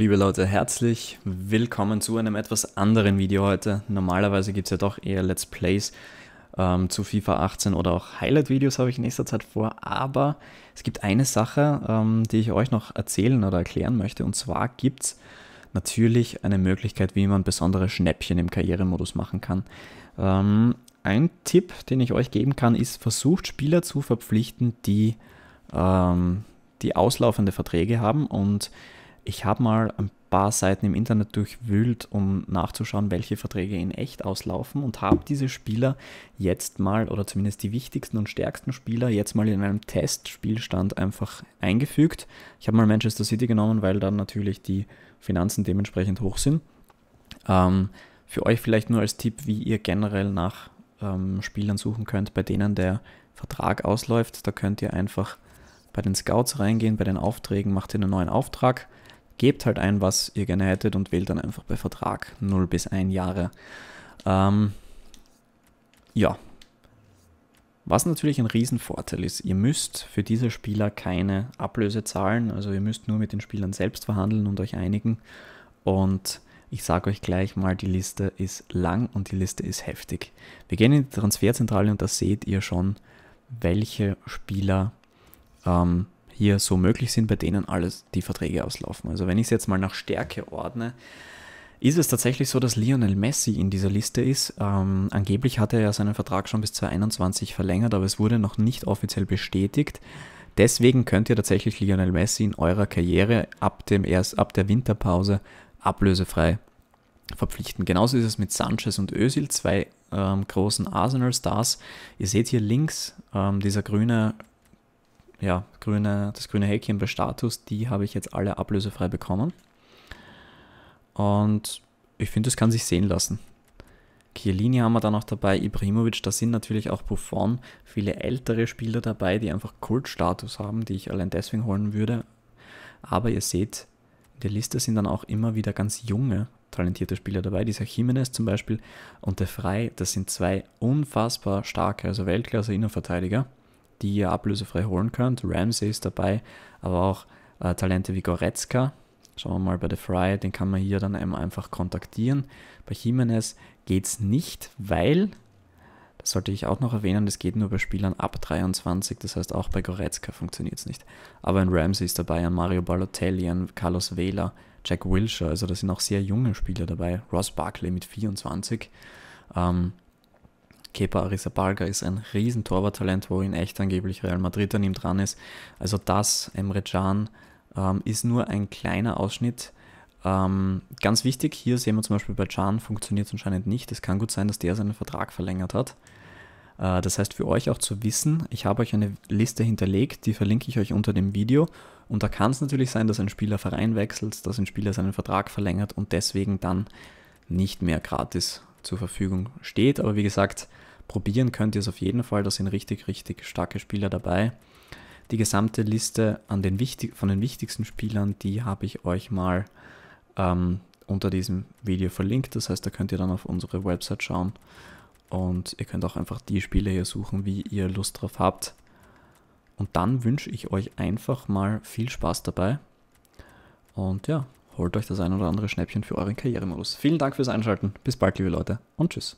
Liebe Leute, herzlich willkommen zu einem etwas anderen Video heute. Normalerweise gibt es ja doch eher Let's Plays ähm, zu FIFA 18 oder auch Highlight-Videos habe ich in nächster Zeit vor, aber es gibt eine Sache, ähm, die ich euch noch erzählen oder erklären möchte und zwar gibt es natürlich eine Möglichkeit, wie man besondere Schnäppchen im Karrieremodus machen kann. Ähm, ein Tipp, den ich euch geben kann, ist, versucht Spieler zu verpflichten, die, ähm, die auslaufende Verträge haben und ich habe mal ein paar Seiten im Internet durchwühlt, um nachzuschauen, welche Verträge in echt auslaufen und habe diese Spieler jetzt mal, oder zumindest die wichtigsten und stärksten Spieler, jetzt mal in einem Testspielstand einfach eingefügt. Ich habe mal Manchester City genommen, weil dann natürlich die Finanzen dementsprechend hoch sind. Ähm, für euch vielleicht nur als Tipp, wie ihr generell nach ähm, Spielern suchen könnt, bei denen der Vertrag ausläuft. Da könnt ihr einfach bei den Scouts reingehen, bei den Aufträgen, macht ihr einen neuen Auftrag gebt halt ein, was ihr gerne hättet und wählt dann einfach bei Vertrag 0 bis 1 Jahre. Ähm, ja. Was natürlich ein Riesenvorteil ist, ihr müsst für diese Spieler keine Ablöse zahlen, also ihr müsst nur mit den Spielern selbst verhandeln und euch einigen. Und ich sage euch gleich mal, die Liste ist lang und die Liste ist heftig. Wir gehen in die Transferzentrale und da seht ihr schon, welche Spieler ähm, hier so möglich sind, bei denen alles die Verträge auslaufen. Also wenn ich es jetzt mal nach Stärke ordne, ist es tatsächlich so, dass Lionel Messi in dieser Liste ist. Ähm, angeblich hat er ja seinen Vertrag schon bis 2021 verlängert, aber es wurde noch nicht offiziell bestätigt. Deswegen könnt ihr tatsächlich Lionel Messi in eurer Karriere ab, dem erst, ab der Winterpause ablösefrei verpflichten. Genauso ist es mit Sanchez und Özil, zwei ähm, großen Arsenal-Stars. Ihr seht hier links ähm, dieser grüne ja, grüne, das grüne Häkchen bei Status, die habe ich jetzt alle ablösefrei bekommen. Und ich finde, das kann sich sehen lassen. Chiellini haben wir dann auch dabei, Ibrahimovic, da sind natürlich auch Buffon, viele ältere Spieler dabei, die einfach Kultstatus haben, die ich allein deswegen holen würde. Aber ihr seht, in der Liste sind dann auch immer wieder ganz junge, talentierte Spieler dabei. Dieser Jimenez zum Beispiel und der Frey, das sind zwei unfassbar starke, also Weltklasse-Innenverteidiger die ihr ablösefrei holen könnt. Ramsey ist dabei, aber auch äh, Talente wie Goretzka. Schauen wir mal bei The Fry, den kann man hier dann einfach kontaktieren. Bei Jimenez geht es nicht, weil, das sollte ich auch noch erwähnen, das geht nur bei Spielern ab 23, das heißt auch bei Goretzka funktioniert es nicht. Aber ein Ramsey ist dabei, ein Mario Balotelli, ein Carlos Vela, Jack Wilshire, also da sind auch sehr junge Spieler dabei. Ross Barkley mit 24. Ähm, Kepa Arrizabalaga ist ein riesen wo in echt angeblich Real Madrid an ihm dran ist. Also das, Emre Can, ähm, ist nur ein kleiner Ausschnitt. Ähm, ganz wichtig, hier sehen wir zum Beispiel bei Can funktioniert es anscheinend nicht. Es kann gut sein, dass der seinen Vertrag verlängert hat. Äh, das heißt für euch auch zu wissen, ich habe euch eine Liste hinterlegt, die verlinke ich euch unter dem Video. Und da kann es natürlich sein, dass ein Spieler Verein wechselt, dass ein Spieler seinen Vertrag verlängert und deswegen dann nicht mehr gratis zur Verfügung steht. Aber wie gesagt, probieren könnt ihr es auf jeden Fall. Da sind richtig, richtig starke Spieler dabei. Die gesamte Liste an den wichtig von den wichtigsten Spielern, die habe ich euch mal ähm, unter diesem Video verlinkt. Das heißt, da könnt ihr dann auf unsere Website schauen und ihr könnt auch einfach die Spiele hier suchen, wie ihr Lust drauf habt. Und dann wünsche ich euch einfach mal viel Spaß dabei. Und ja, holt euch das ein oder andere Schnäppchen für euren Karrieremodus. Vielen Dank fürs Einschalten. Bis bald, liebe Leute, und tschüss.